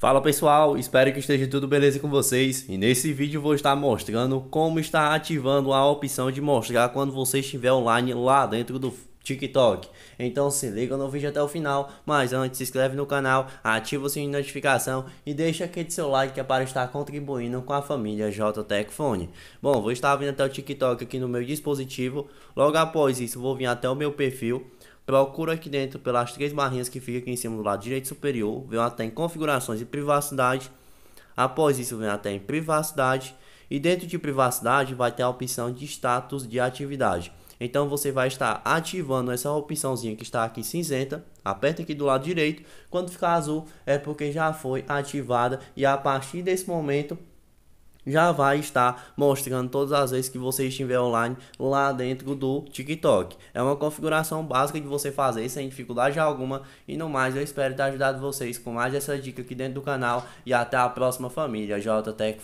Fala pessoal, espero que esteja tudo beleza com vocês e nesse vídeo vou estar mostrando como está ativando a opção de mostrar quando você estiver online lá dentro do TikTok. Então se liga no vídeo até o final, mas antes se inscreve no canal, ativa o sininho de notificação e deixa aquele seu like que é para estar contribuindo com a família JTEC Fone. Bom, vou estar vindo até o TikTok aqui no meu dispositivo, logo após isso vou vir até o meu perfil, Procura aqui dentro pelas três barrinhas que fica aqui em cima do lado direito superior, vem até em configurações e privacidade. Após isso vem até em privacidade e dentro de privacidade vai ter a opção de status de atividade. Então você vai estar ativando essa opçãozinha que está aqui cinzenta, aperta aqui do lado direito, quando ficar azul é porque já foi ativada e a partir desse momento já vai estar mostrando todas as vezes que você estiver online lá dentro do TikTok. É uma configuração básica de você fazer sem dificuldade alguma e no mais eu espero ter ajudado vocês com mais essa dica aqui dentro do canal e até a próxima família JTech